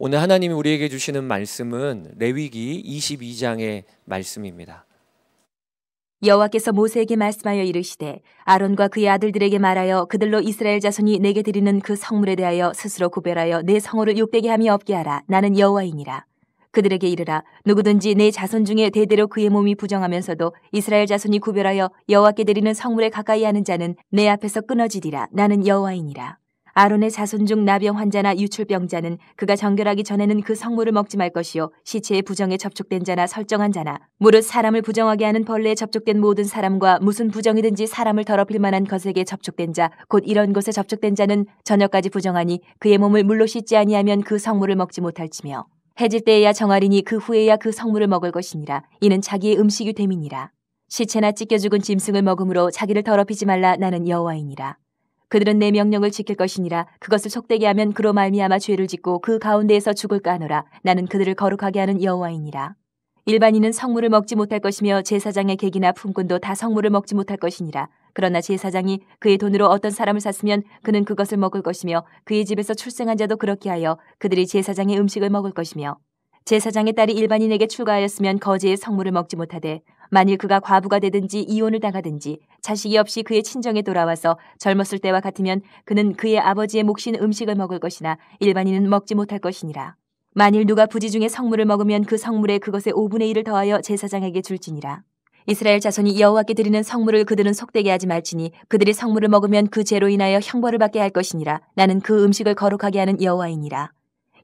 오늘 하나님이 우리에게 주시는 말씀은 레위기 22장의 말씀입니다. 여호와께서 모세에게 말씀하여 이르시되 아론과 그의 아들들에게 말하여 그들로 이스라엘 자손이 내게 드리는 그 성물에 대하여 스스로 구별하여 내 성호를 욕되게 함이 없게 하라 나는 여호와이니라 그들에게 이르라 누구든지 내 자손 중에 대대로 그의 몸이 부정하면서도 이스라엘 자손이 구별하여 여호와께 드리는 성물에 가까이 하는 자는 내 앞에서 끊어지리라 나는 여호와이니라 아론의 자손 중 나병 환자나 유출병자는 그가 정결하기 전에는 그 성물을 먹지 말 것이요 시체의 부정에 접촉된 자나 설정한 자나 무릇 사람을 부정하게 하는 벌레에 접촉된 모든 사람과 무슨 부정이든지 사람을 더럽힐 만한 것에게 접촉된 자 곧 이런 것에 접촉된 자는 저녁까지 부정하니 그의 몸을 물로 씻지 아니하면 그 성물을 먹지 못할지며 해질 때에야 정하리니 그 후에야 그 성물을 먹을 것이니라 이는 자기의 음식이 됨이니라 시체나 찢겨 죽은 짐승을 먹음으로 자기를 더럽히지 말라 나는 여호와이니라 그들은 내 명령을 지킬 것이니라 그것을 속되게 하면 그로 말미암아 죄를 짓고 그 가운데에서 죽을까 하노라 나는 그들을 거룩하게 하는 여호와이니라 일반인은 성물을 먹지 못할 것이며 제사장의 계기나 품꾼도 다 성물을 먹지 못할 것이니라 그러나 제사장이 그의 돈으로 어떤 사람을 샀으면 그는 그것을 먹을 것이며 그의 집에서 출생한 자도 그렇게 하여 그들이 제사장의 음식을 먹을 것이며 제사장의 딸이 일반인에게 출가하였으면 거지의 성물을 먹지 못하되 만일 그가 과부가 되든지 이혼을 당하든지 자식이 없이 그의 친정에 돌아와서 젊었을 때와 같으면 그는 그의 아버지의 몫인 음식을 먹을 것이나 일반인은 먹지 못할 것이니라. 만일 누가 부지 중에 성물을 먹으면 그 성물에 그것의 5분의 1을 더하여 제사장에게 줄지니라. 이스라엘 자손이 여호와께 드리는 성물을 그들은 속되게 하지 말지니 그들이 성물을 먹으면 그 죄로 인하여 형벌을 받게 할 것이니라. 나는 그 음식을 거룩하게 하는 여호와이니라.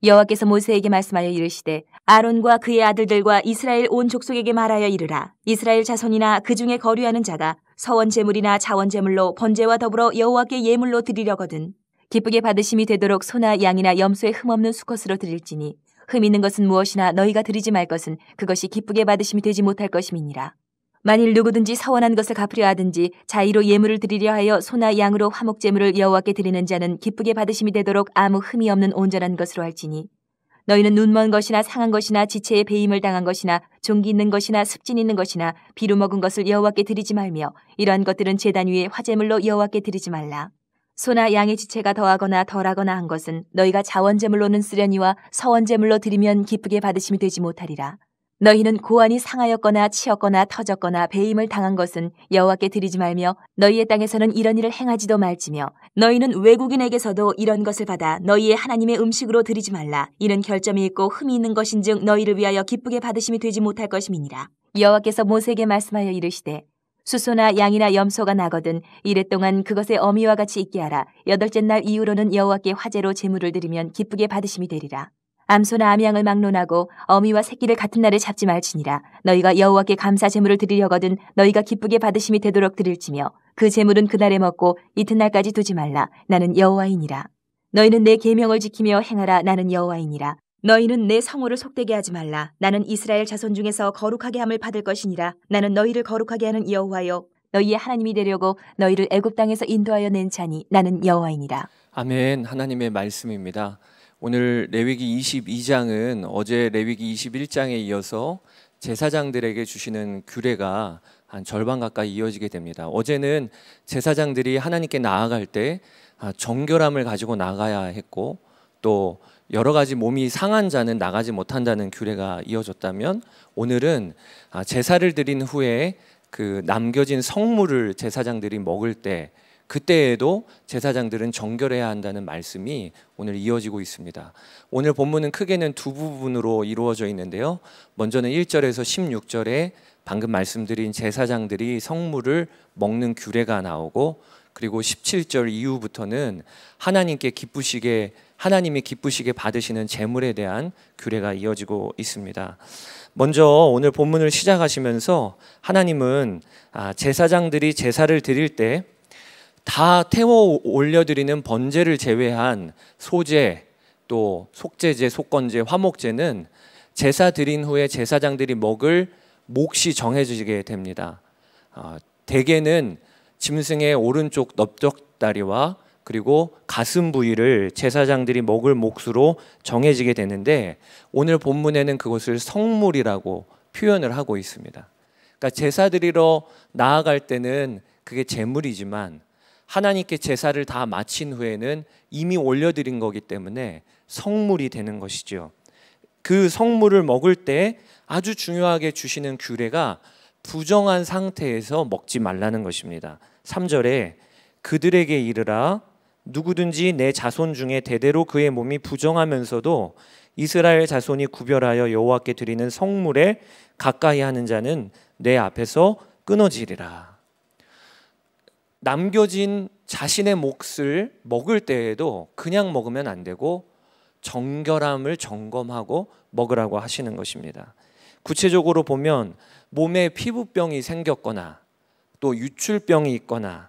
여호와께서 모세에게 말씀하여 이르시되 아론과 그의 아들들과 이스라엘 온 족속에게 말하여 이르라. 이스라엘 자손이나 그 중에 거류하는 자가 서원 제물이나 자원 제물로 번제와 더불어 여호와께 예물로 드리려거든. 기쁘게 받으심이 되도록 소나 양이나 염소의 흠없는 수컷으로 드릴지니 흠 있는 것은 무엇이나 너희가 드리지 말 것은 그것이 기쁘게 받으심이 되지 못할 것임이니라. 만일 누구든지 서원한 것을 갚으려 하든지 자의로 예물을 드리려 하여 소나 양으로 화목제물을 여호와께 드리는 자는 기쁘게 받으심이 되도록 아무 흠이 없는 온전한 것으로 할지니 너희는 눈먼 것이나 상한 것이나 지체에 배임을 당한 것이나 종기 있는 것이나 습진 있는 것이나 비루 먹은 것을 여호와께 드리지 말며 이러한 것들은 제단 위에 화제물로 여호와께 드리지 말라. 소나 양의 지체가 더하거나 덜하거나 한 것은 너희가 자원제물로는 쓰려니와 서원제물로 드리면 기쁘게 받으심이 되지 못하리라. 너희는 고안이 상하였거나 치었거나 터졌거나 배임을 당한 것은 여호와께 드리지 말며 너희의 땅에서는 이런 일을 행하지도 말지며 너희는 외국인에게서도 이런 것을 받아 너희의 하나님의 음식으로 드리지 말라 이는 결점이 있고 흠이 있는 것인즉 너희를 위하여 기쁘게 받으심이 되지 못할 것임이니라 여호와께서 모세에게 말씀하여 이르시되 수소나 양이나 염소가 나거든 이래 동안 그것의 어미와 같이 있게 하라 여덟째 날 이후로는 여호와께 화제로 제물을 드리면 기쁘게 받으심이 되리라 암소나 암양을 막론하고 어미와 새끼를 같은 날에 잡지 말지니라 너희가 여호와께 감사 제물을 드리려거든 너희가 기쁘게 받으심이 되도록 드릴지며 그 제물은 그날에 먹고 이튿날까지 두지 말라 나는 여호와이니라 너희는 내 계명을 지키며 행하라 나는 여호와이니라 너희는 내 성호를 속되게 하지 말라 나는 이스라엘 자손 중에서 거룩하게 함을 받을 것이니라 나는 너희를 거룩하게 하는 여호와여 너희의 하나님이 되려고 너희를 애굽 땅에서 인도하여 낸 자니 나는 여호와이니라 아멘 하나님의 말씀입니다 오늘 레위기 22장은 어제 레위기 21장에 이어서 제사장들에게 주시는 규례가 한 절반 가까이 이어지게 됩니다. 어제는 제사장들이 하나님께 나아갈 때 아, 정결함을 가지고 나가야 했고 또 여러 가지 몸이 상한 자는 나가지 못한다는 규례가 이어졌다면 오늘은 아, 제사를 드린 후에 그 남겨진 성물을 제사장들이 먹을 때 그때에도 제사장들은 정결해야 한다는 말씀이 오늘 이어지고 있습니다. 오늘 본문은 크게는 두 부분으로 이루어져 있는데요. 먼저는 1절에서 16절에 방금 말씀드린 제사장들이 성물을 먹는 규례가 나오고 그리고 17절 이후부터는 하나님께 기쁘시게 하나님이 기쁘시게 받으시는 재물에 대한 규례가 이어지고 있습니다. 먼저 오늘 본문을 시작하시면서 하나님은 아, 제사장들이 제사를 드릴 때다 태워 올려드리는 번제를 제외한 소제 또 속제제, 속건제, 화목제는 제사 드린 후에 제사장들이 먹을 몫이 정해지게 됩니다. 어, 대개는 짐승의 오른쪽 넓적다리와 그리고 가슴 부위를 제사장들이 먹을 몫으로 정해지게 되는데 오늘 본문에는 그것을 성물이라고 표현을 하고 있습니다. 그러니까 제사 드리러 나아갈 때는 그게 재물이지만 하나님께 제사를 다 마친 후에는 이미 올려드린 거기 때문에 성물이 되는 것이지요. 그 성물을 먹을 때 아주 중요하게 주시는 규례가 부정한 상태에서 먹지 말라는 것입니다. 3절에 그들에게 이르라 누구든지 내 자손 중에 대대로 그의 몸이 부정하면서도 이스라엘 자손이 구별하여 여호와께 드리는 성물에 가까이 하는 자는 내 앞에서 끊어지리라. 남겨진 자신의 몫을 먹을 때에도 그냥 먹으면 안 되고 정결함을 점검하고 먹으라고 하시는 것입니다. 구체적으로 보면 몸에 피부병이 생겼거나 또 유출병이 있거나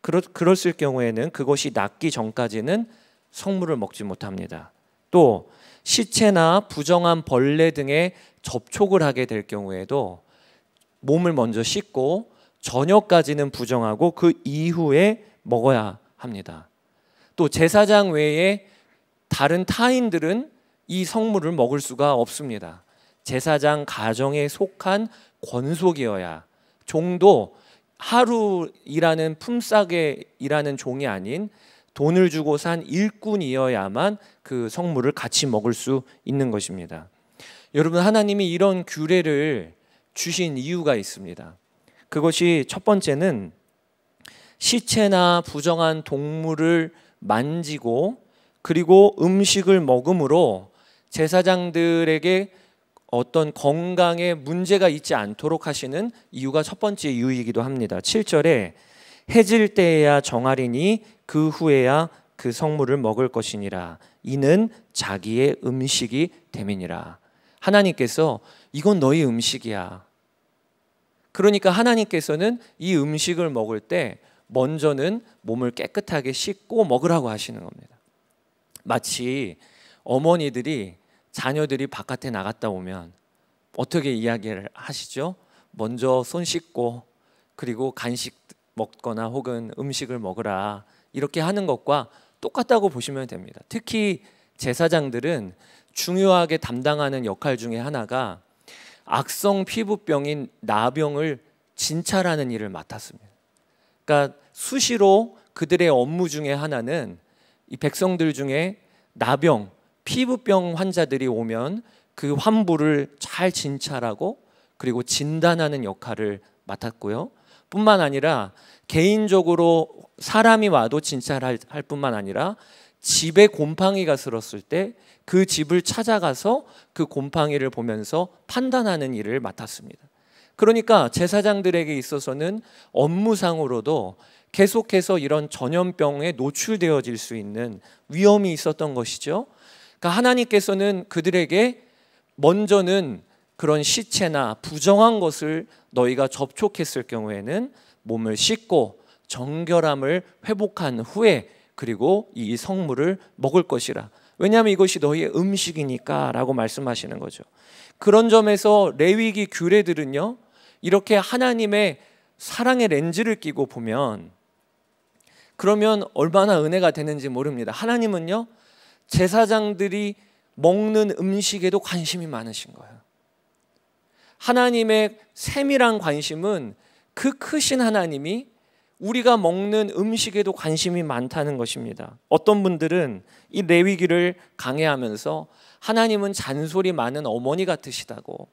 그렇, 그랬을 경우에는 그것이 낫기 전까지는 성물을 먹지 못합니다. 또 시체나 부정한 벌레 등의 접촉을 하게 될 경우에도 몸을 먼저 씻고 저녁까지는 부정하고 그 이후에 먹어야 합니다. 또 제사장 외에 다른 타인들은 이 성물을 먹을 수가 없습니다. 제사장 가정에 속한 권속이어야 종도 하루 일하는 품삯에 일하는 종이 아닌 돈을 주고 산 일꾼이어야만 그 성물을 같이 먹을 수 있는 것입니다. 여러분 하나님이 이런 규례를 주신 이유가 있습니다. 그것이 첫 번째는 시체나 부정한 동물을 만지고 그리고 음식을 먹음으로 제사장들에게 어떤 건강에 문제가 있지 않도록 하시는 이유가 첫 번째 이유이기도 합니다. 7절에 해질 때에야 정하리니 그 후에야 그 성물을 먹을 것이니라 이는 자기의 음식이 됨이니라. 하나님께서 이건 너희 음식이야. 그러니까 하나님께서는 이 음식을 먹을 때 먼저는 몸을 깨끗하게 씻고 먹으라고 하시는 겁니다. 마치 어머니들이 자녀들이 바깥에 나갔다 오면 어떻게 이야기를 하시죠? 먼저 손 씻고 그리고 간식 먹거나 혹은 음식을 먹으라 이렇게 하는 것과 똑같다고 보시면 됩니다. 특히 제사장들은 중요하게 담당하는 역할 중에 하나가 악성 피부병인 나병을 진찰하는 일을 맡았습니다. 그러니까 수시로 그들의 업무 중에 하나는 이 백성들 중에 나병, 피부병 환자들이 오면 그 환부를 잘 진찰하고 그리고 진단하는 역할을 맡았고요. 뿐만 아니라 개인적으로 사람이 와도 진찰할 뿐만 아니라 집에 곰팡이가 슬었을 때 그 집을 찾아가서 그 곰팡이를 보면서 판단하는 일을 맡았습니다. 그러니까 제사장들에게 있어서는 업무상으로도 계속해서 이런 전염병에 노출되어질 수 있는 위험이 있었던 것이죠. 그러니까 하나님께서는 그들에게 먼저는 그런 시체나 부정한 것을 너희가 접촉했을 경우에는 몸을 씻고 정결함을 회복한 후에 그리고 이 성물을 먹을 것이라. 왜냐하면 이것이 너희의 음식이니까라고 말씀하시는 거죠. 그런 점에서 레위기 규례들은요. 이렇게 하나님의 사랑의 렌즈를 끼고 보면 그러면 얼마나 은혜가 되는지 모릅니다. 하나님은요. 제사장들이 먹는 음식에도 관심이 많으신 거예요. 하나님의 세밀한 관심은 그 크신 하나님이 우리가 먹는 음식에도 관심이 많다는 것입니다. 어떤 분들은 이 레위기를 강해하면서 하나님은 잔소리 많은 어머니 같으시다고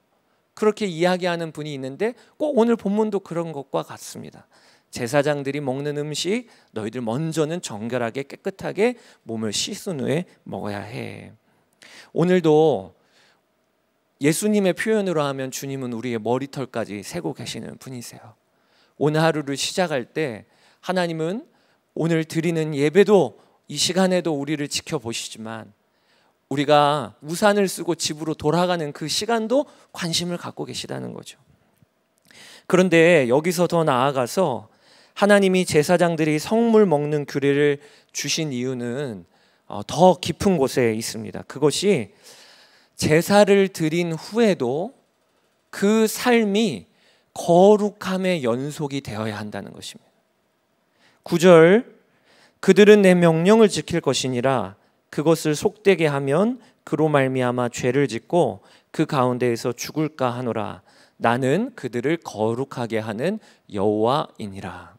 그렇게 이야기하는 분이 있는데 꼭 오늘 본문도 그런 것과 같습니다. 제사장들이 먹는 음식 너희들 먼저는 정결하게 깨끗하게 몸을 씻은 후에 먹어야 해. 오늘도 예수님의 표현으로 하면 주님은 우리의 머리털까지 세고 계시는 분이세요. 오늘 하루를 시작할 때 하나님은 오늘 드리는 예배도 이 시간에도 우리를 지켜보시지만 우리가 우산을 쓰고 집으로 돌아가는 그 시간도 관심을 갖고 계시다는 거죠. 그런데 여기서 더 나아가서 하나님이 제사장들이 성물 먹는 규례를 주신 이유는 어, 더 깊은 곳에 있습니다. 그것이 제사를 드린 후에도 그 삶이 거룩함의 연속이 되어야 한다는 것입니다. 9절 그들은 내 명령을 지킬 것이니라 그것을 속되게 하면 그로 말미암아 죄를 짓고 그 가운데에서 죽을까 하노라 나는 그들을 거룩하게 하는 여호와이니라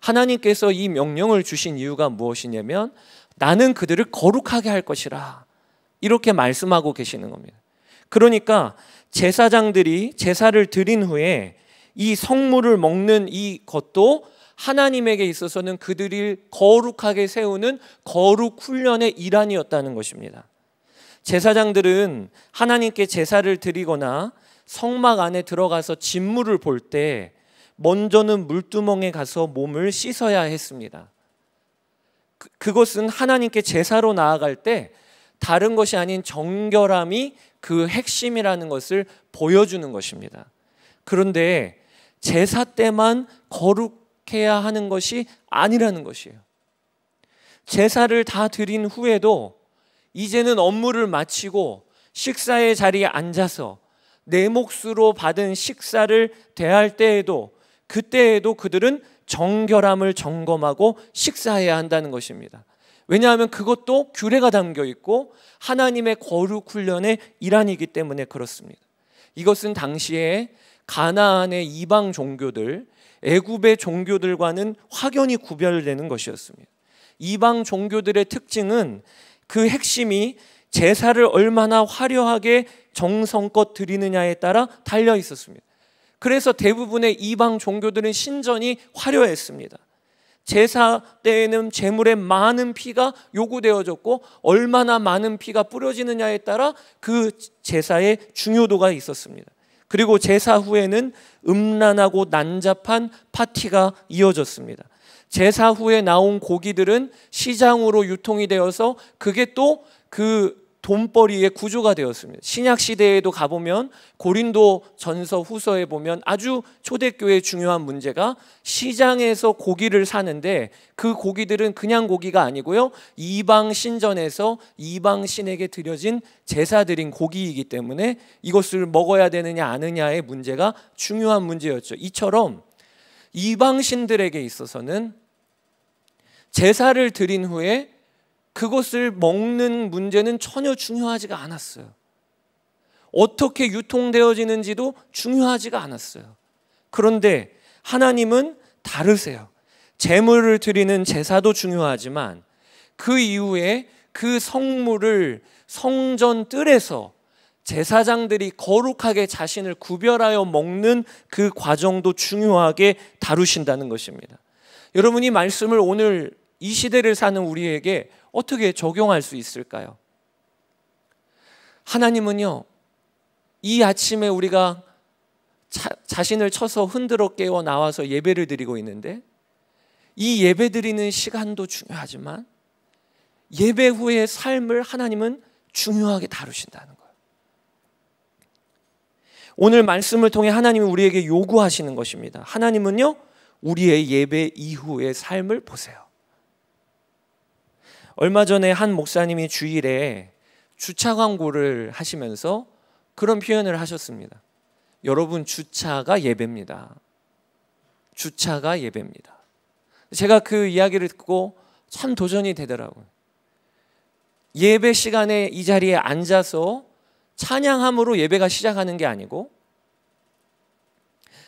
하나님께서 이 명령을 주신 이유가 무엇이냐면 나는 그들을 거룩하게 할 것이라 이렇게 말씀하고 계시는 겁니다. 그러니까 제사장들이 제사를 드린 후에 이 성물을 먹는 이 것도 하나님에게 있어서는 그들이 거룩하게 세우는 거룩 훈련의 일환이었다는 것입니다. 제사장들은 하나님께 제사를 드리거나 성막 안에 들어가서 진물을 볼 때 먼저는 물두멍에 가서 몸을 씻어야 했습니다. 그, 그것은 하나님께 제사로 나아갈 때 다른 것이 아닌 정결함이 그 핵심이라는 것을 보여주는 것입니다. 그런데 제사 때만 거룩해야 하는 것이 아니라는 것이에요. 제사를 다 드린 후에도 이제는 업무를 마치고 식사의 자리에 앉아서 내 몫으로 받은 식사를 대할 때에도 그때에도 그들은 정결함을 점검하고 식사해야 한다는 것입니다. 왜냐하면 그것도 규례가 담겨 있고 하나님의 거룩 훈련의 일환이기 때문에 그렇습니다. 이것은 당시에 가나안의 이방 종교들, 애굽의 종교들과는 확연히 구별되는 것이었습니다. 이방 종교들의 특징은 그 핵심이 제사를 얼마나 화려하게 정성껏 드리느냐에 따라 달려 있었습니다. 그래서 대부분의 이방 종교들은 신전이 화려했습니다. 제사 때에는 제물에 많은 피가 요구되어졌고 얼마나 많은 피가 뿌려지느냐에 따라 그 제사의 중요도가 있었습니다. 그리고 제사 후에는 음란하고 난잡한 파티가 이어졌습니다. 제사 후에 나온 고기들은 시장으로 유통이 되어서 그게 또그 돈벌이의 구조가 되었습니다. 신약 시대에도 가보면 고린도 전서 후서에 보면 아주 초대교회의 중요한 문제가 시장에서 고기를 사는데 그 고기들은 그냥 고기가 아니고요. 이방 신전에서 이방 신에게 드려진 제사드린 고기이기 때문에 이것을 먹어야 되느냐 아느냐의 문제가 중요한 문제였죠. 이처럼 이방 신들에게 있어서는 제사를 드린 후에 그것을 먹는 문제는 전혀 중요하지가 않았어요. 어떻게 유통되어지는지도 중요하지가 않았어요. 그런데 하나님은 다르세요. 재물을 드리는 제사도 중요하지만 그 이후에 그 성물을 성전 뜰에서 제사장들이 거룩하게 자신을 구별하여 먹는 그 과정도 중요하게 다루신다는 것입니다. 여러분이 말씀을 오늘 이 시대를 사는 우리에게 어떻게 적용할 수 있을까요? 하나님은요, 이 아침에 우리가 자, 신을 쳐서 흔들어 깨워 나와서 예배를 드리고 있는데 이 예배 드리는 시간도 중요하지만 예배 후의 삶을 하나님은 중요하게 다루신다는 거예요. 오늘 말씀을 통해 하나님이 우리에게 요구하시는 것입니다. 하나님은요, 우리의 예배 이후의 삶을 보세요. 얼마 전에 한 목사님이 주일에 주차 광고를 하시면서 그런 표현을 하셨습니다. 여러분 주차가 예배입니다. 주차가 예배입니다. 제가 그 이야기를 듣고 참 도전이 되더라고요. 예배 시간에 이 자리에 앉아서 찬양함으로 예배가 시작하는 게 아니고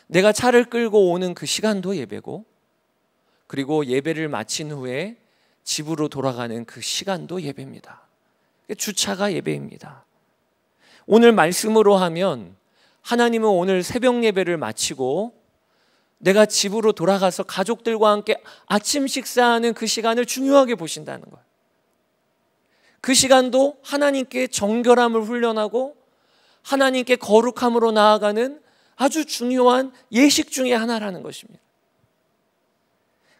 내가 차를 끌고 오는 그 시간도 예배고 그리고 예배를 마친 후에 집으로 돌아가는 그 시간도 예배입니다. 주차가 예배입니다. 오늘 말씀으로 하면 하나님은 오늘 새벽 예배를 마치고 내가 집으로 돌아가서 가족들과 함께 아침 식사하는 그 시간을 중요하게 보신다는 거예요. 그 시간도 하나님께 정결함을 훈련하고 하나님께 거룩함으로 나아가는 아주 중요한 예식 중의 하나라는 것입니다.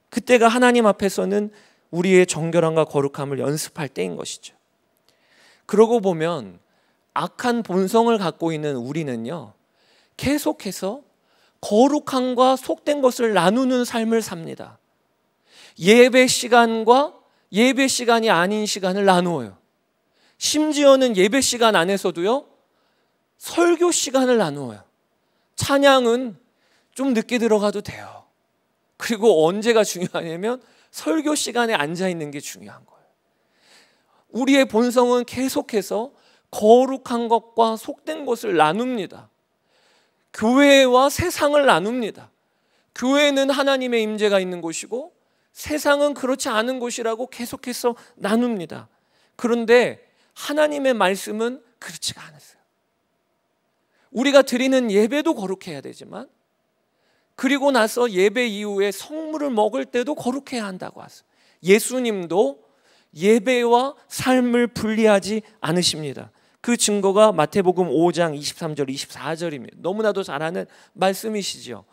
그때가 하나님 앞에서는 우리의 정결함과 거룩함을 연습할 때인 것이죠. 그러고 보면 악한 본성을 갖고 있는 우리는요, 계속해서 거룩함과 속된 것을 나누는 삶을 삽니다. 예배 시간과 예배 시간이 아닌 시간을 나누어요. 심지어는 예배 시간 안에서도요, 설교 시간을 나누어요. 찬양은 좀 늦게 들어가도 돼요. 그리고 언제가 중요하냐면 설교 시간에 앉아 있는 게 중요한 거예요. 우리의 본성은 계속해서 거룩한 것과 속된 것을 나눕니다. 교회와 세상을 나눕니다. 교회는 하나님의 임재가 있는 곳이고 세상은 그렇지 않은 곳이라고 계속해서 나눕니다. 그런데 하나님의 말씀은 그렇지가 않았어요. 우리가 드리는 예배도 거룩해야 되지만 그리고 나서 예배 이후에 성물을 먹을 때도 거룩해야 한다고 하세요. 예수님도 예배와 삶을 분리하지 않으십니다. 그 증거가 마태복음 5장 23절 24절입니다. 너무나도 잘 아는 말씀이시죠.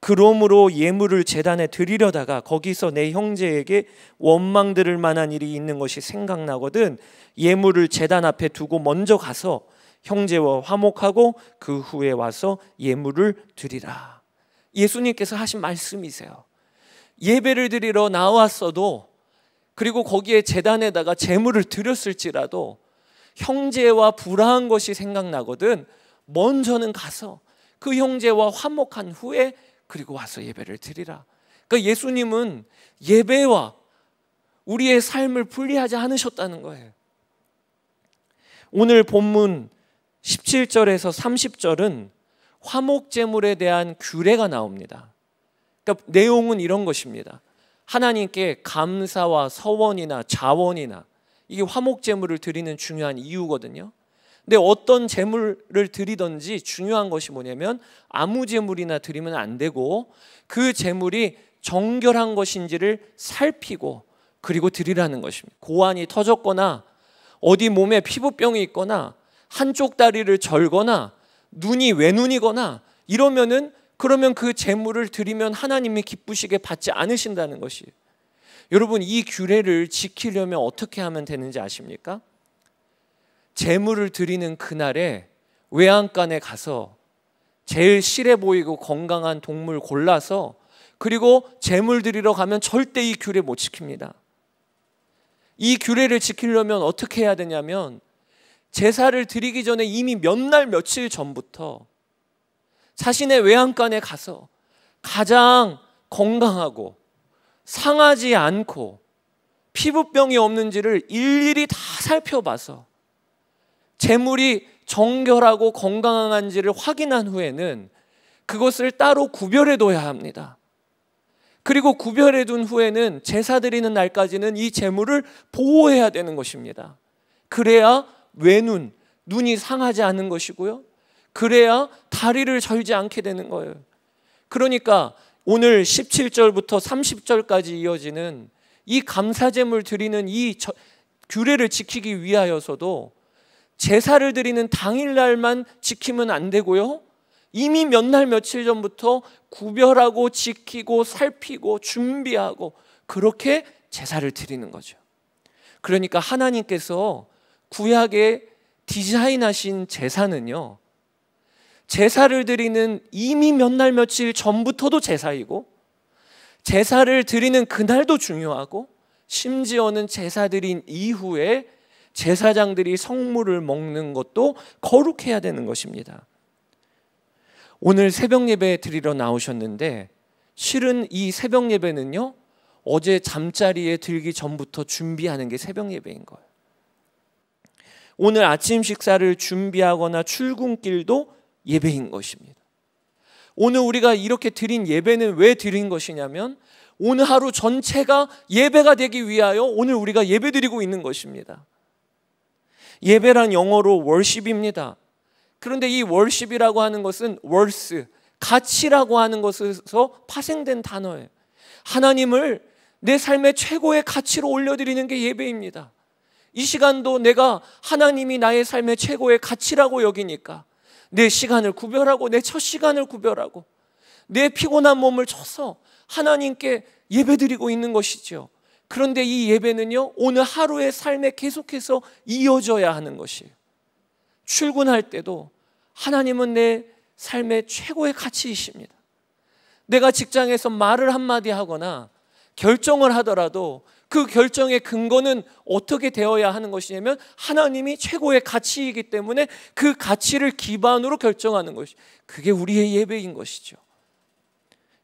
그러므로 예물을 재단에 드리려다가 거기서 내 형제에게 원망 들을 만한 일이 있는 것이 생각나거든 예물을 재단 앞에 두고 먼저 가서 형제와 화목하고 그 후에 와서 예물을 드리라. 예수님께서 하신 말씀이세요. 예배를 드리러 나왔어도 그리고 거기에 재단에다가 재물을 드렸을지라도 형제와 불화한 것이 생각나거든 먼저는 가서 그 형제와 화목한 후에 그리고 와서 예배를 드리라. 그러니까 예수님은 예배와 우리의 삶을 분리하지 않으셨다는 거예요. 오늘 본문 17절에서 30절은 화목제물에 대한 규례가 나옵니다. 그러니까 내용은 이런 것입니다. 하나님께 감사와 서원이나 자원이나 이게 화목제물을 드리는 중요한 이유거든요. 근데 어떤 제물을 드리든지 중요한 것이 뭐냐면 아무 제물이나 드리면 안 되고 그 제물이 정결한 것인지를 살피고 그리고 드리라는 것입니다. 고환이 터졌거나 어디 몸에 피부병이 있거나 한쪽 다리를 절거나 눈이 외눈이거나 이러면은 그러면 그 재물을 드리면 하나님이 기쁘시게 받지 않으신다는 것이 여러분 이 규례를 지키려면 어떻게 하면 되는지 아십니까? 재물을 드리는 그날에 외양간에 가서 제일 실해 보이고 건강한 동물 골라서 그리고 재물 드리러 가면 절대 이 규례 못 지킵니다. 이 규례를 지키려면 어떻게 해야 되냐면 제사를 드리기 전에 이미 몇 날 며칠 전부터 자신의 외양간에 가서 가장 건강하고 상하지 않고 피부병이 없는지를 일일이 다 살펴봐서 재물이 정결하고 건강한지를 확인한 후에는 그것을 따로 구별해 둬야 합니다. 그리고 구별해 둔 후에는 제사 드리는 날까지는 이 재물을 보호해야 되는 것입니다. 그래야 외눈, 눈이 상하지 않은 것이고요. 그래야 다리를 절지 않게 되는 거예요. 그러니까 오늘 17절부터 30절까지 이어지는 이 감사제물 드리는 이 저, 규례를 지키기 위하여서도 제사를 드리는 당일날만 지키면 안 되고요. 이미 몇 날 며칠 전부터 구별하고 지키고 살피고 준비하고 그렇게 제사를 드리는 거죠. 그러니까 하나님께서 구약에 디자인하신 제사는요. 제사를 드리는 이미 몇 날 며칠 전부터도 제사이고 제사를 드리는 그날도 중요하고 심지어는 제사 드린 이후에 제사장들이 성물을 먹는 것도 거룩해야 되는 것입니다. 오늘 새벽 예배 드리러 나오셨는데 실은 이 새벽 예배는요. 어제 잠자리에 들기 전부터 준비하는 게 새벽 예배인 거예요. 오늘 아침 식사를 준비하거나 출근길도 예배인 것입니다. 오늘 우리가 이렇게 드린 예배는 왜 드린 것이냐면 오늘 하루 전체가 예배가 되기 위하여 오늘 우리가 예배 드리고 있는 것입니다. 예배란 영어로 월십입니다. 그런데 이 월십이라고 하는 것은 월스, 가치라고 하는 것에서 파생된 단어예요. 하나님을 내 삶의 최고의 가치로 올려드리는 게 예배입니다. 이 시간도 내가 하나님이 나의 삶의 최고의 가치라고 여기니까 내 시간을 구별하고 내 첫 시간을 구별하고 내 피곤한 몸을 쳐서 하나님께 예배드리고 있는 것이지요. 그런데 이 예배는요, 오늘 하루의 삶에 계속해서 이어져야 하는 것이에요. 출근할 때도 하나님은 내 삶의 최고의 가치이십니다. 내가 직장에서 말을 한마디 하거나 결정을 하더라도 그 결정의 근거는 어떻게 되어야 하는 것이냐면 하나님이 최고의 가치이기 때문에 그 가치를 기반으로 결정하는 것이 그게 우리의 예배인 것이죠.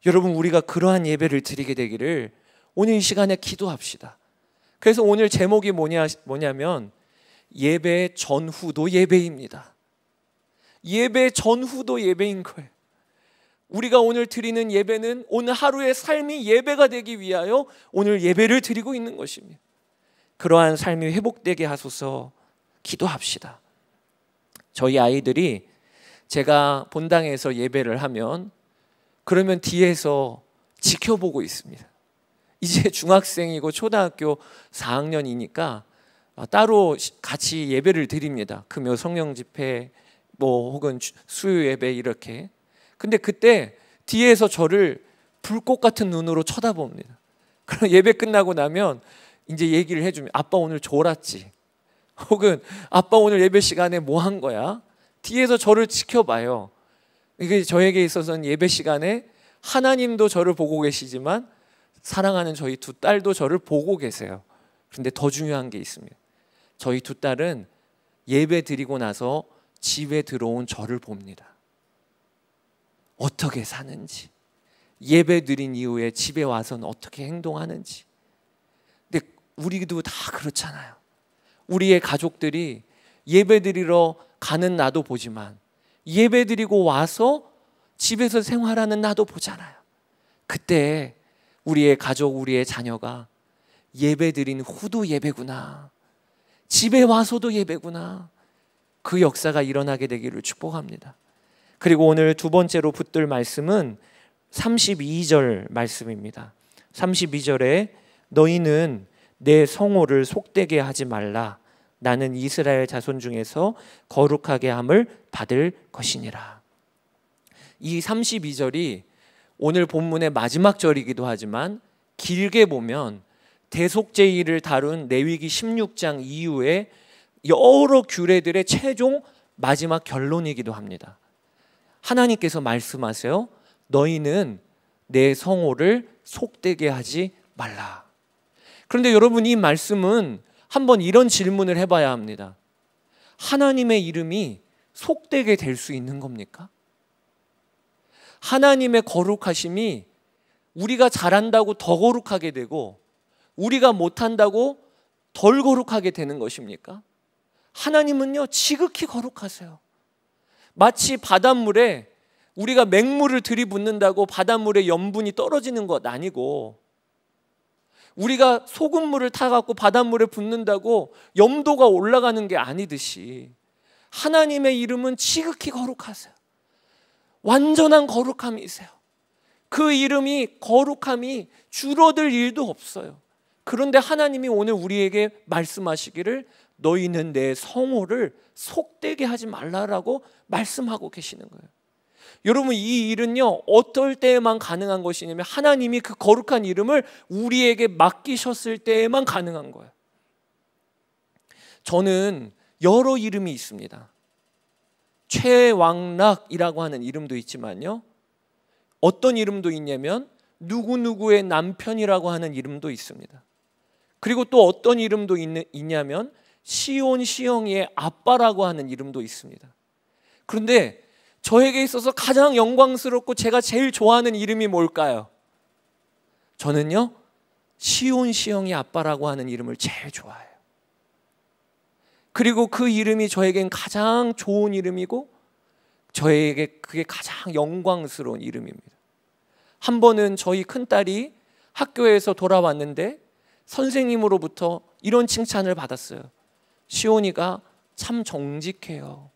여러분 우리가 그러한 예배를 드리게 되기를 오늘 이 시간에 기도합시다. 그래서 오늘 제목이 뭐냐 뭐냐면 예배 전후도 예배입니다. 예배 전후도 예배인 거예요. 우리가 오늘 드리는 예배는 오늘 하루의 삶이 예배가 되기 위하여 오늘 예배를 드리고 있는 것입니다. 그러한 삶이 회복되게 하소서 기도합시다. 저희 아이들이 제가 본당에서 예배를 하면 그러면 뒤에서 지켜보고 있습니다. 이제 중학생이고 초등학교 4학년이니까 아, 따로 같이 예배를 드립니다. 금요 성령 집회 뭐 혹은 수요 예배 이렇게 근데 그때 뒤에서 저를 불꽃 같은 눈으로 쳐다봅니다. 그럼 예배 끝나고 나면 이제 얘기를 해주면 아빠 오늘 졸았지. 혹은 아빠 오늘 예배 시간에 뭐 한 거야? 뒤에서 저를 지켜봐요. 이게 저에게 있어서는 예배 시간에 하나님도 저를 보고 계시지만 사랑하는 저희 두 딸도 저를 보고 계세요. 그런데 더 중요한 게 있습니다. 저희 두 딸은 예배 드리고 나서 집에 들어온 저를 봅니다. 어떻게 사는지, 예배 드린 이후에 집에 와서는 어떻게 행동하는지. 근데 우리도 다 그렇잖아요. 우리의 가족들이 예배 드리러 가는 나도 보지만 예배 드리고 와서 집에서 생활하는 나도 보잖아요. 그때 우리의 가족, 우리의 자녀가 예배 드린 후도 예배구나. 집에 와서도 예배구나. 그 역사가 일어나게 되기를 축복합니다. 그리고 오늘 두 번째로 붙들 말씀은 32절 말씀입니다. 32절에 너희는 내 성호를 속되게 하지 말라. 나는 이스라엘 자손 중에서 거룩하게 함을 받을 것이니라. 이 32절이 오늘 본문의 마지막 절이기도 하지만 길게 보면 대속제의를 다룬 내위기 16장 이후에 여러 규례들의 최종 마지막 결론이기도 합니다. 하나님께서 말씀하세요. 너희는 내 성호를 속되게 하지 말라. 그런데 여러분 이 말씀은 한번 이런 질문을 해봐야 합니다. 하나님의 이름이 속되게 될 수 있는 겁니까? 하나님의 거룩하심이 우리가 잘한다고 더 거룩하게 되고 우리가 못한다고 덜 거룩하게 되는 것입니까? 하나님은요, 지극히 거룩하세요. 마치 바닷물에 우리가 맹물을 들이붓는다고 바닷물에 염분이 떨어지는 것 아니고 우리가 소금물을 타갖고 바닷물에 붓는다고 염도가 올라가는 게 아니듯이 하나님의 이름은 지극히 거룩하세요. 완전한 거룩함이세요. 그 이름이 거룩함이 줄어들 일도 없어요. 그런데 하나님이 오늘 우리에게 말씀하시기를 너희는 내 성호를 속되게 하지 말라라고 말씀하고 계시는 거예요. 여러분 이 일은요 어떨 때에만 가능한 것이냐면 하나님이 그 거룩한 이름을 우리에게 맡기셨을 때에만 가능한 거예요. 저는 여러 이름이 있습니다. 최왕락이라고 하는 이름도 있지만요. 어떤 이름도 있냐면 누구누구의 남편이라고 하는 이름도 있습니다. 그리고 또 어떤 이름도 있냐면 시온 시영의 아빠라고 하는 이름도 있습니다. 그런데 저에게 있어서 가장 영광스럽고 제가 제일 좋아하는 이름이 뭘까요? 저는요, 시온 시영의 아빠라고 하는 이름을 제일 좋아해요. 그리고 그 이름이 저에겐 가장 좋은 이름이고, 저에게 그게 가장 영광스러운 이름입니다. 한 번은 저희 큰딸이 학교에서 돌아왔는데, 선생님으로부터 이런 칭찬을 받았어요. 시온이가 참 정직해요.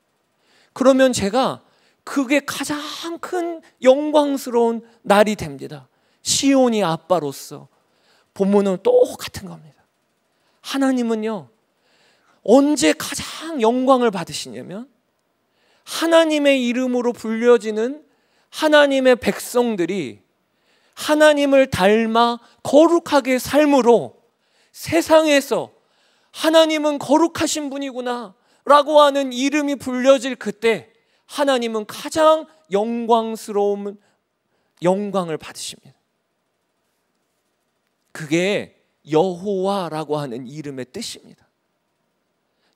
그러면 제가 그게 가장 큰 영광스러운 날이 됩니다. 시온이 아빠로서 본문은 똑같은 겁니다. 하나님은요, 언제 가장 영광을 받으시냐면, 하나님의 이름으로 불려지는 하나님의 백성들이 하나님을 닮아 거룩하게 삶으로 세상에서 하나님은 거룩하신 분이구나 라고 하는 이름이 불려질 그때 하나님은 가장 영광스러운 영광을 받으십니다. 그게 여호와라고 하는 이름의 뜻입니다.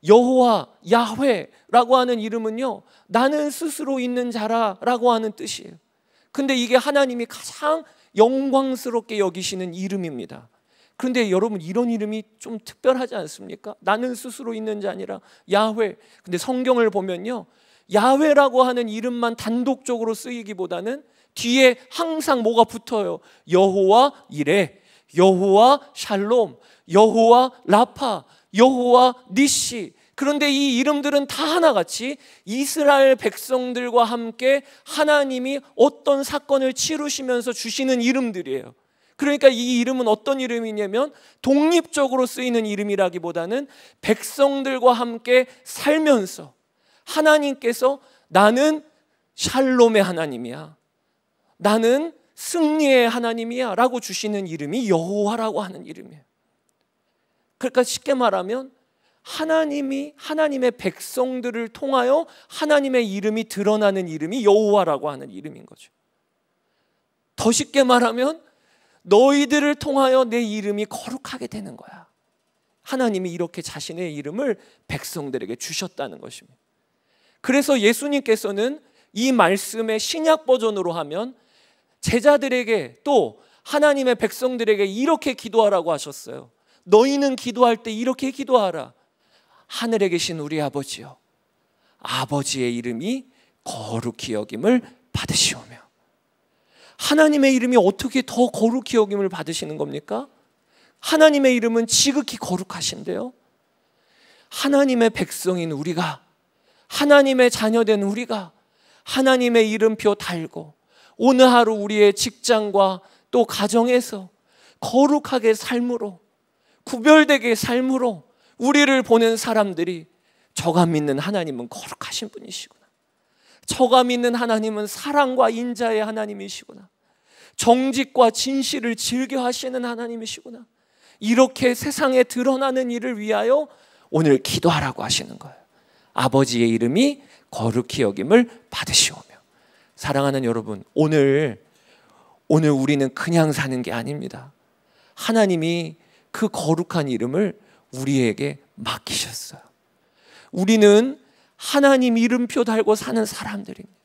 여호와, 야훼라고 하는 이름은요, 나는 스스로 있는 자라라고 하는 뜻이에요. 근데 이게 하나님이 가장 영광스럽게 여기시는 이름입니다. 그런데 여러분 이런 이름이 좀 특별하지 않습니까? 나는 스스로 있는 자 아니라 야훼. 근데 성경을 보면요. 야훼라고 하는 이름만 단독적으로 쓰이기보다는 뒤에 항상 뭐가 붙어요. 여호와 이레, 여호와 샬롬, 여호와 라파, 여호와 니시. 그런데 이 이름들은 다 하나같이 이스라엘 백성들과 함께 하나님이 어떤 사건을 치르시면서 주시는 이름들이에요. 그러니까 이 이름은 어떤 이름이냐면 독립적으로 쓰이는 이름이라기보다는 백성들과 함께 살면서 하나님께서 나는 샬롬의 하나님이야. 나는 승리의 하나님이야. 라고 주시는 이름이 여호와라고 하는 이름이에요. 그러니까 쉽게 말하면 하나님이 하나님의 백성들을 통하여 하나님의 이름이 드러나는 이름이 여호와라고 하는 이름인 거죠. 더 쉽게 말하면 너희들을 통하여 내 이름이 거룩하게 되는 거야. 하나님이 이렇게 자신의 이름을 백성들에게 주셨다는 것입니다. 그래서 예수님께서는 이 말씀의 신약 버전으로 하면 제자들에게 또 하나님의 백성들에게 이렇게 기도하라고 하셨어요. 너희는 기도할 때 이렇게 기도하라. 하늘에 계신 우리 아버지요. 아버지의 이름이 거룩히 여김을 받으시오며. 하나님의 이름이 어떻게 더 거룩히 여김을 받으시는 겁니까? 하나님의 이름은 지극히 거룩하신데요. 하나님의 백성인 우리가 하나님의 자녀된 우리가 하나님의 이름표 달고 오늘 하루 우리의 직장과 또 가정에서 거룩하게 삶으로 구별되게 삶으로 우리를 보는 사람들이 저가 믿는 하나님은 거룩하신 분이시구나. 처감 있는 하나님은 사랑과 인자의 하나님이시구나. 정직과 진실을 즐겨 하시는 하나님이시구나. 이렇게 세상에 드러나는 일을 위하여 오늘 기도하라고 하시는 거예요. 아버지의 이름이 거룩히 여김을 받으시오며. 사랑하는 여러분, 오늘 오늘 우리는 그냥 사는 게 아닙니다. 하나님이 그 거룩한 이름을 우리에게 맡기셨어요. 우리는 하나님 이름표 달고 사는 사람들입니다.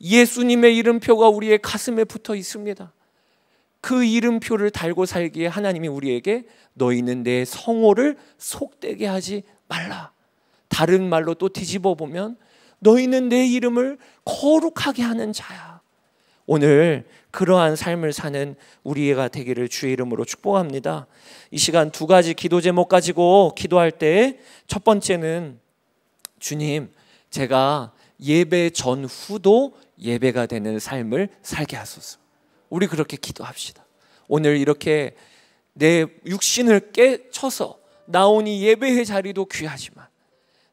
예수님의 이름표가 우리의 가슴에 붙어 있습니다. 그 이름표를 달고 살기에 하나님이 우리에게 너희는 내 성호를 속되게 하지 말라. 다른 말로 또 뒤집어 보면 너희는 내 이름을 거룩하게 하는 자야. 오늘 그러한 삶을 사는 우리가 되기를 주의 이름으로 축복합니다. 이 시간 두 가지 기도 제목 가지고 기도할 때 첫 번째는 주님, 제가 예배 전후도 예배가 되는 삶을 살게 하소서. 우리 그렇게 기도합시다. 오늘 이렇게 내 육신을 깨쳐서 나오니 예배의 자리도 귀하지만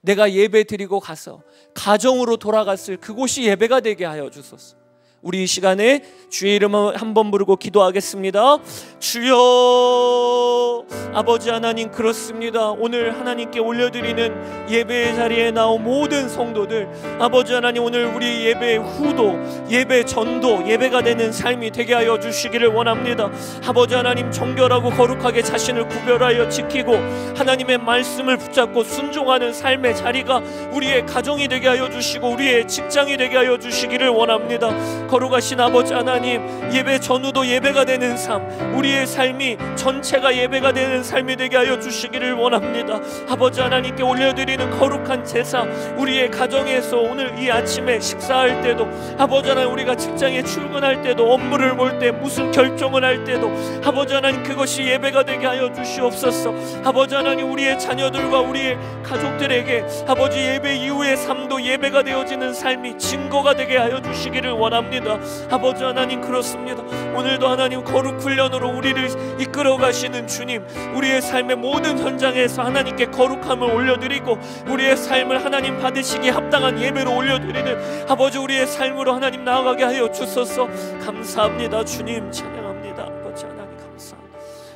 내가 예배 드리고 가서 가정으로 돌아갔을 그곳이 예배가 되게 하여 주소서. 우리 시간에 주의 이름을 한번 부르고 기도하겠습니다. 주여 아버지 하나님 그렇습니다. 오늘 하나님께 올려드리는 예배의 자리에 나온 모든 성도들 아버지 하나님 오늘 우리 예배 후도 예배 전도 예배가 되는 삶이 되게 하여 주시기를 원합니다. 아버지 하나님 정결하고 거룩하게 자신을 구별하여 지키고 하나님의 말씀을 붙잡고 순종하는 삶의 자리가 우리의 가정이 되게 하여 주시고 우리의 직장이 되게 하여 주시기를 원합니다. 걸어가신 아버지 하나님 예배 전후도 예배가 되는 삶 우리의 삶이 전체가 예배가 되는 삶이 되게 하여 주시기를 원합니다 아버지 하나님께 올려드리는 거룩한 제사 우리의 가정에서 오늘 이 아침에 식사할 때도 아버지 하나님 우리가 직장에 출근할 때도 업무를 볼 때 무슨 결정을 할 때도 아버지 하나님 그것이 예배가 되게 하여 주시옵소서 아버지 하나님 우리의 자녀들과 우리의 가족들에게 아버지 예배 이후의 삶도 예배가 되어지는 삶이 증거가 되게 하여 주시기를 원합니다 믿습니다. 아버지 하나님 그렇습니다. 오늘도 하나님 거룩 훈련으로 우리를 이끌어 가시는 주님, 우리의 삶의 모든 현장에서 하나님께 거룩함을 올려드리고 우리의 삶을 하나님 받으시기에 합당한 예배로 올려드리는 아버지 우리의 삶으로 하나님 나아가게 하여 주소서. 감사합니다, 주님 찬양합니다. 아버지 하나님 감사.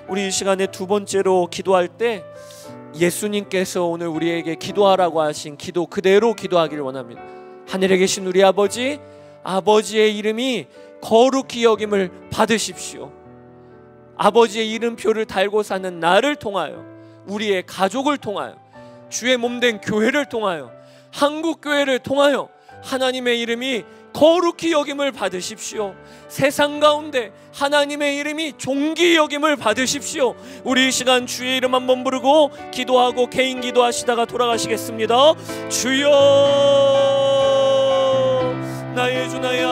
우리 이 시간에 두 번째로 기도할 때. 예수님께서 오늘 우리에게 기도하라고 하신 기도 그대로 기도하기를 원합니다. 하늘에 계신 우리 아버지 아버지의 이름이 거룩히 여김을 받으십시오. 아버지의 이름표를 달고 사는 나를 통하여 우리의 가족을 통하여 주의 몸된 교회를 통하여 한국 교회를 통하여 하나님의 이름이 거룩히 여김을 받으십시오. 세상 가운데 하나님의 이름이 종기 여김을 받으십시오. 우리 시간 주의 이름 한번 부르고 기도하고 개인 기도하시다가 돌아가시겠습니다. 주여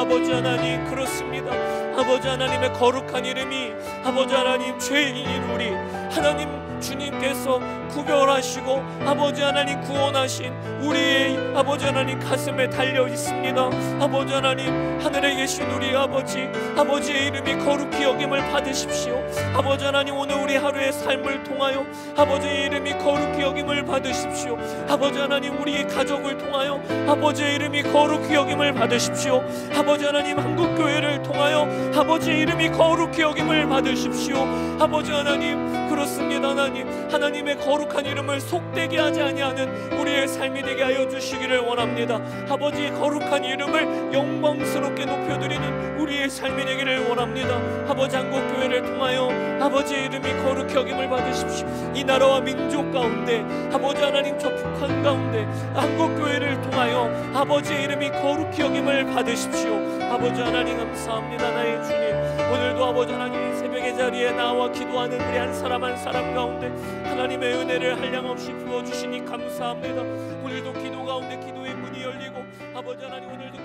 아버지 하나님 그렇습니다 아버지 하나님의 거룩한 이름이 아버지 하나님 죄인인 우리 하나님 주님께서 구별하시고 아버지 하나님 구원하신 우리의 아버지 하나님 가슴에 달려 있습니다. 아버지 하나님 하늘에 계신 우리 아버지 아버지의 이름이 거룩히 여김을 받으십시오. 아버지 하나님 오늘 우리 하루의 삶을 통하여 아버지의 이름이 거룩히 여김을 받으십시오. 아버지 하나님 우리의 가족을 통하여 아버지의 이름이 거룩히 여김을 받으십시오. 아버지 하나님 한국 교회를 통하여 아버지의 이름이 거룩히 여김을 받으십시오. 아버지 하나님 그렇습니다 하나님 하나님의 거룩한 이름을 속되게 하지 아니하는 우리의 삶이 되게 하여 주시기를 원합니다 아버지 거룩한 이름을 영광스럽게 높여드리는 우리의 삶이 되기를 원합니다 아버지 한국교회를 통하여 아버지의 이름이 거룩히 여김을 받으십시오 이 나라와 민족 가운데 아버지 하나님 저 북한 가운데 한국교회를 통하여 아버지의 이름이 거룩히 여김을 받으십시오 아버지 하나님 감사합니다 나의 주님 오늘도 아버지 하나님 자리에 나와 기도하는 우리 한 사람 한 사람 가운데 하나님의 은혜를 한량없이 부어주시니 감사합니다 오늘도 기도 가운데 기도의 문이 열리고 아버지 하나님 오늘도